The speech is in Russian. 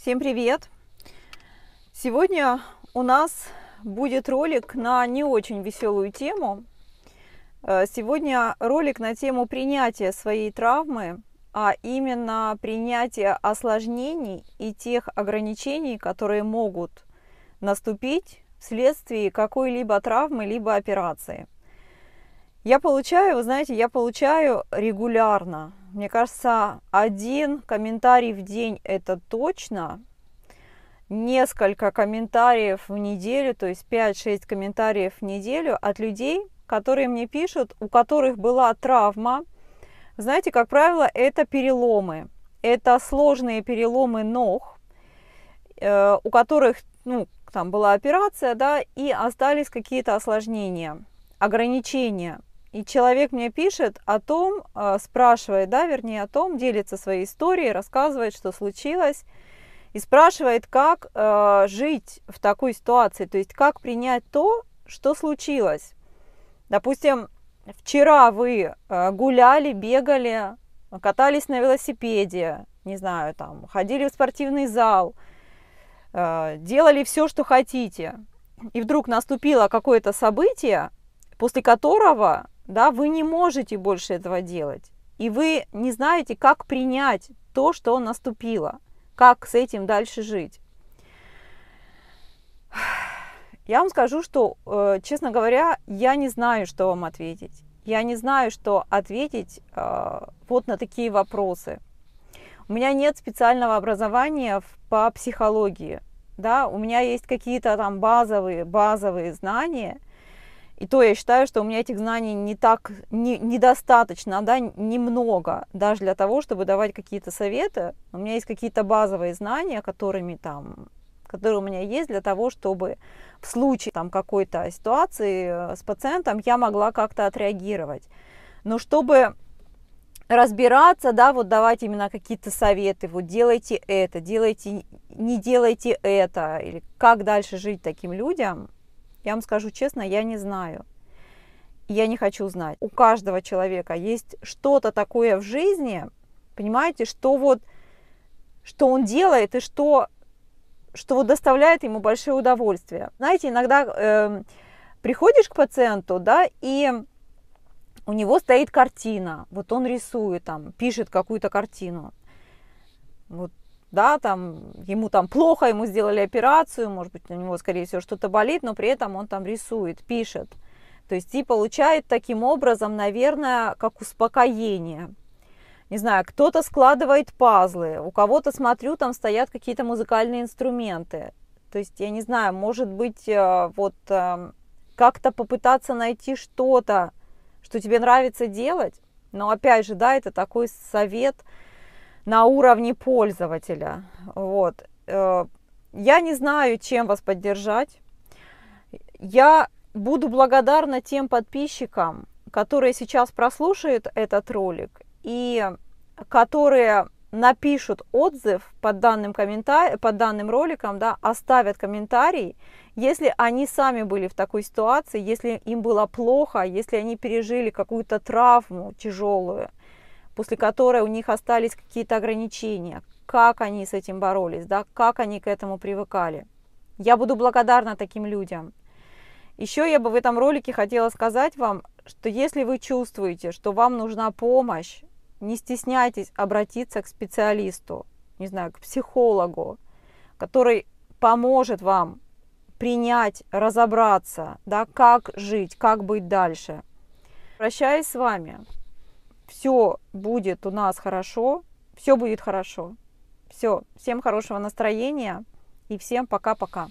Всем привет! Сегодня у нас будет ролик на не очень веселую тему. Э, сегодня ролик на тему принятия своей травмы, а именно принятия осложнений и тех ограничений, которые могут наступить вследствие какой-либо травмы, либо операции. Я получаю, вы знаете, я получаю регулярно мне кажется, один комментарий в день это точно. Несколько комментариев в неделю, то есть 5-6 комментариев в неделю от людей, которые мне пишут, у которых была травма. Знаете, как правило, это переломы. Это сложные переломы ног, э, у которых ну, там была операция, да, и остались какие-то осложнения, ограничения – и человек мне пишет о том, э, спрашивает, да, вернее, о том, делится своей историей, рассказывает, что случилось, и спрашивает, как э, жить в такой ситуации, то есть как принять то, что случилось. Допустим, вчера вы э, гуляли, бегали, катались на велосипеде, не знаю, там, ходили в спортивный зал, делали все, что хотите, и вдруг наступило какое-то событие, после которого да, вы не можете больше этого делать. И вы не знаете, как принять то, что наступило, как с этим дальше жить. Я вам скажу, что, э, честно говоря, я не знаю, что вам ответить. Я не знаю, что ответить э, вот на такие вопросы. У меня нет специального образования по психологии. Да? У меня есть какие-то там базовые, базовые знания – и то я считаю, что у меня этих знаний не так, не, недостаточно, да, немного, даже для того, чтобы давать какие-то советы. У меня есть какие-то базовые знания, которыми там, которые у меня есть для того, чтобы в случае там какой-то ситуации э, с пациентом я могла как-то отреагировать. Но чтобы разбираться, да, вот давать именно какие-то советы, вот делайте это, делайте, не делайте это, или как дальше жить таким людям – я вам скажу честно, я не знаю. Я не хочу знать. У каждого человека есть что-то такое в жизни, понимаете, что вот, что он делает и что, что вот доставляет ему большое удовольствие. Знаете, иногда э, приходишь к пациенту, да, и у него стоит картина, вот он рисует там, пишет какую-то картину. Вот да, там ему там плохо, ему сделали операцию, может быть, у него, скорее всего, что-то болит, но при этом он там рисует, пишет. То есть и получает таким образом, наверное, как успокоение. Не знаю, кто-то складывает пазлы, у кого-то, смотрю, там стоят какие-то музыкальные инструменты. То есть, я не знаю, может быть, э, вот эм, как-то попытаться найти что-то, что тебе нравится делать. Но опять же, да, это такой совет – на уровне пользователя. Вот. Э, я не знаю, чем вас поддержать. Я буду благодарна тем подписчикам, которые сейчас прослушают этот ролик и которые напишут отзыв под данным, комментар... под данным роликом, да, оставят комментарий, если они сами были в такой ситуации, если им было плохо, если они пережили какую-то травму тяжелую, после которой у них остались какие-то ограничения, как они с этим боролись, да, как они к этому привыкали. Я буду благодарна таким людям. Еще я бы в этом ролике хотела сказать вам, что если вы чувствуете, что вам нужна помощь, не стесняйтесь обратиться к специалисту, не знаю, к психологу, который поможет вам принять, разобраться, да, как жить, как быть дальше. Прощаюсь с вами все будет у нас хорошо, все будет хорошо. Все, всем хорошего настроения и всем пока-пока.